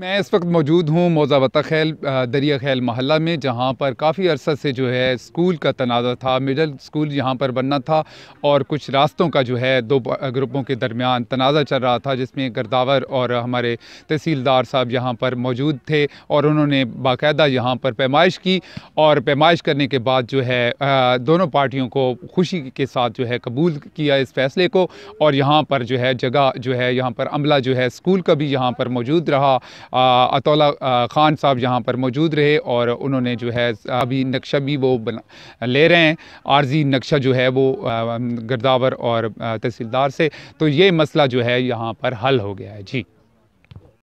मैं इस वक्त मौजूद हूँ मौज़ावता खैल दरिया खैल महल्ला में जहाँ पर काफ़ी अरसा से जो है स्कूल का तनाज़ा था मिडल स्कूल यहाँ पर बनना था और कुछ रास्तों का जो है दो ग्रुपों के दरमियान तनाज़ा चल रहा था जिसमें गर्दावर और हमारे तहसीलदार साहब यहाँ पर मौजूद थे और उन्होंने बाकायदा यहाँ पर पैमाइश की और पैमाइश करने के बाद जो है दोनों पार्टियों को खुशी के साथ जो है कबूल किया इस फैसले को और यहाँ पर जो है जगह जो है यहाँ पर अमला जो है स्कूल का भी यहाँ पर मौजूद रहा अतोला ख़ान साहब यहाँ पर मौजूद रहे और उन्होंने जो है अभी नक्शा भी वो बना ले रहे हैं आर्जी नक्शा जो है वो गर्दावर और तहसीलदार से तो ये मसला जो है यहाँ पर हल हो गया है जी